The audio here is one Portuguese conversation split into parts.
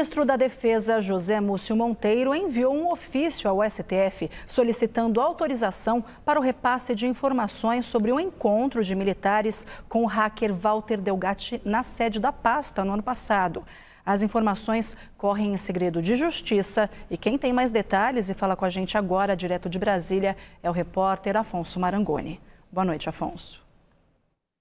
ministro da Defesa, José Múcio Monteiro, enviou um ofício ao STF solicitando autorização para o repasse de informações sobre o um encontro de militares com o hacker Walter Delgatti na sede da pasta no ano passado. As informações correm em segredo de justiça e quem tem mais detalhes e fala com a gente agora, direto de Brasília, é o repórter Afonso Marangoni. Boa noite, Afonso.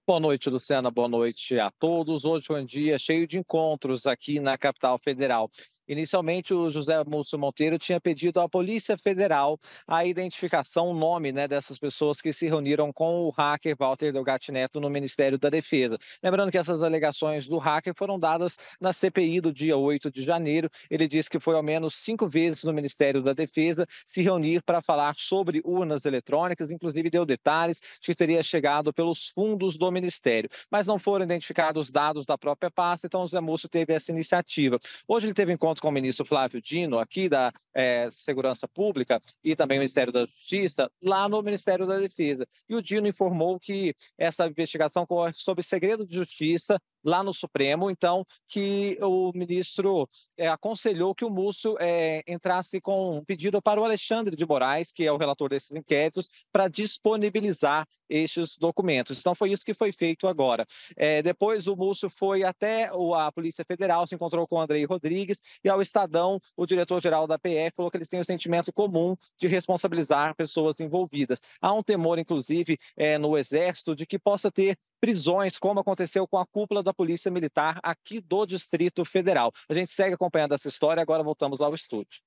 Boa noite, Luciana. Boa noite a todos. Hoje foi um dia cheio de encontros aqui na capital federal. Inicialmente, o José Múcio Monteiro tinha pedido à Polícia Federal a identificação, o nome né, dessas pessoas que se reuniram com o hacker Walter Delgatti Neto no Ministério da Defesa. Lembrando que essas alegações do hacker foram dadas na CPI do dia 8 de janeiro. Ele disse que foi ao menos cinco vezes no Ministério da Defesa se reunir para falar sobre urnas eletrônicas, inclusive deu detalhes de que teria chegado pelos fundos do Ministério, mas não foram identificados dados da própria pasta, então o José Múcio teve essa iniciativa. Hoje ele teve encontro com o ministro Flávio Dino, aqui da é, Segurança Pública, e também o Ministério da Justiça, lá no Ministério da Defesa. E o Dino informou que essa investigação corre sob segredo de justiça lá no Supremo, então, que o ministro é, aconselhou que o Múcio é, entrasse com um pedido para o Alexandre de Moraes, que é o relator desses inquéritos, para disponibilizar estes documentos. Então, foi isso que foi feito agora. É, depois, o Múcio foi até a Polícia Federal, se encontrou com o Andrei Rodrigues e ao Estadão, o diretor-geral da PF falou que eles têm o sentimento comum de responsabilizar pessoas envolvidas. Há um temor, inclusive, no Exército de que possa ter prisões, como aconteceu com a cúpula da Polícia Militar aqui do Distrito Federal. A gente segue acompanhando essa história, agora voltamos ao estúdio.